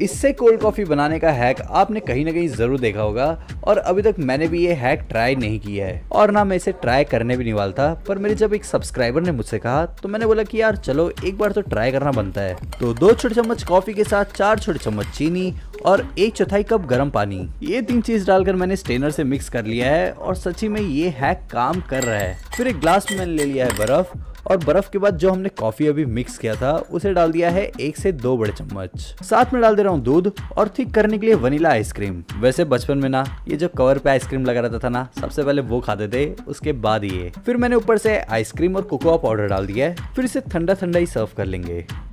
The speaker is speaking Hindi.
इससे कोल्ड कॉफ़ी बनाने का हैक आपने कहीं ना कहीं ज़रूर देखा होगा और अभी तक मैंने भी ये हैक ट्राई नहीं किया है और ना मैं इसे ट्राई करने भी नहीं वाला था पर मेरे जब एक सब्सक्राइबर ने मुझसे कहा तो मैंने बोला कि यार चलो एक बार तो ट्राई करना बनता है तो दो छोटे चम्मच कॉफ़ी के साथ चार छोटे चम्मच चीनी और एक चौथाई कप गर्म पानी ये तीन चीज डालकर मैंने स्टेनर से मिक्स कर लिया है और सची में ये हैक काम कर रहा है फिर एक ग्लास में ले लिया है बर्फ और बर्फ के बाद जो हमने कॉफी अभी मिक्स किया था उसे डाल दिया है एक से दो बड़े चम्मच साथ में डाल दे रहा हूँ दूध और ठीक करने के लिए वनीला आइसक्रीम वैसे बचपन में ना ये जो कवर पे आइसक्रीम लगा रहता था ना सबसे पहले वो खाते थे उसके बाद ये फिर मैंने ऊपर से आइसक्रीम और कोकोआ पाउडर डाल दिया है फिर इसे ठंडा ठंडा ही सर्व कर लेंगे